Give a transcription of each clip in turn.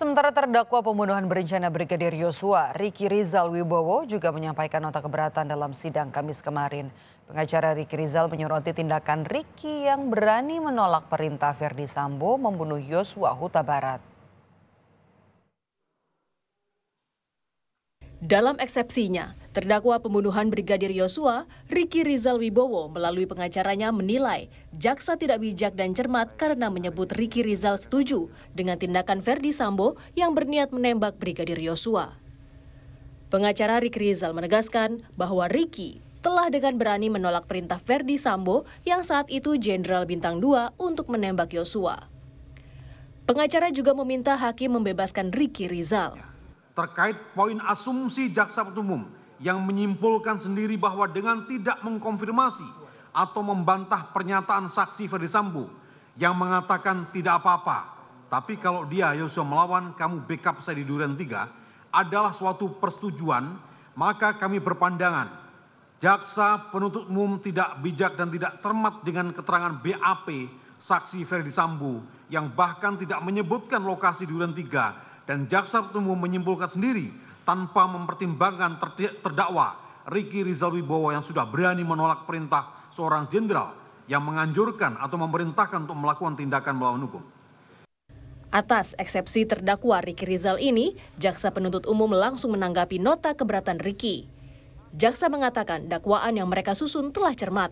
Sementara terdakwa pembunuhan berencana Brigadir Yosua, Riki Rizal Wibowo juga menyampaikan nota keberatan dalam sidang Kamis kemarin. Pengacara Riki Rizal menyoroti tindakan Riki yang berani menolak perintah Verdi Sambo membunuh Yosua Huta Barat. Dalam eksepsinya, terdakwa pembunuhan Brigadir Yosua, Riki Rizal Wibowo melalui pengacaranya menilai jaksa tidak bijak dan cermat karena menyebut Riki Rizal setuju dengan tindakan Verdi Sambo yang berniat menembak Brigadir Yosua. Pengacara Riki Rizal menegaskan bahwa Riki telah dengan berani menolak perintah Verdi Sambo yang saat itu Jenderal Bintang 2 untuk menembak Yosua. Pengacara juga meminta hakim membebaskan Riki Rizal terkait poin asumsi jaksa penuntut umum yang menyimpulkan sendiri bahwa dengan tidak mengkonfirmasi atau membantah pernyataan saksi Ferdi Sambo yang mengatakan tidak apa-apa, tapi kalau dia Yosua melawan kamu backup saya di Duren 3 adalah suatu persetujuan, maka kami berpandangan jaksa penuntut umum tidak bijak dan tidak cermat dengan keterangan BAP saksi Ferdi Sambo yang bahkan tidak menyebutkan lokasi di Duren 3 dan jaksa penuntut umum menyimpulkan sendiri tanpa mempertimbangkan terdakwa Riki Rizal Wibowo yang sudah berani menolak perintah seorang jenderal yang menganjurkan atau memerintahkan untuk melakukan tindakan melawan hukum. Atas eksepsi terdakwa Riki Rizal ini, jaksa penuntut umum langsung menanggapi nota keberatan Riki. Jaksa mengatakan dakwaan yang mereka susun telah cermat.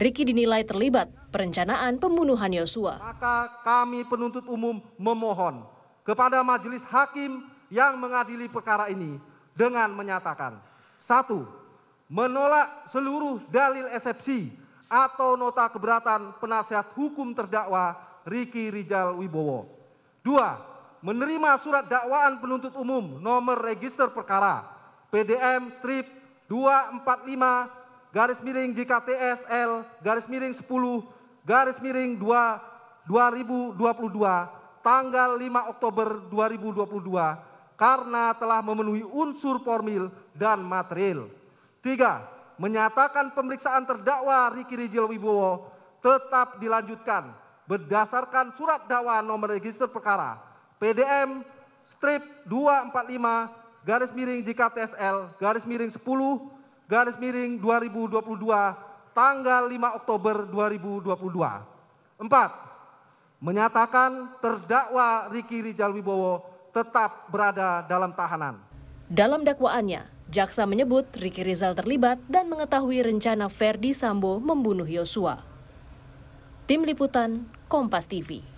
Riki dinilai terlibat perencanaan pembunuhan Yosua. Maka kami penuntut umum memohon kepada majelis hakim yang mengadili perkara ini dengan menyatakan satu menolak seluruh dalil eksepsi atau nota keberatan penasihat hukum terdakwa Riki Rijal Wibowo. Dua, menerima surat dakwaan penuntut umum nomor register perkara PDM strip 245 garis miring JKTSL garis miring 10 garis miring 2 2022 tanggal 5 Oktober 2022 karena telah memenuhi unsur formil dan material. Tiga, menyatakan pemeriksaan terdakwa Riki Rijal Wibowo tetap dilanjutkan berdasarkan surat dakwaan nomor register perkara PDM strip 245 garis miring JKTSL garis miring 10 garis miring 2022 tanggal 5 Oktober 2022. Empat, menyatakan terdakwa Riki Rijal Wibowo tetap berada dalam tahanan. Dalam dakwaannya, jaksa menyebut Riki Rizal terlibat dan mengetahui rencana Ferdi Sambo membunuh Yosua. Tim Liputan, Kompas TV.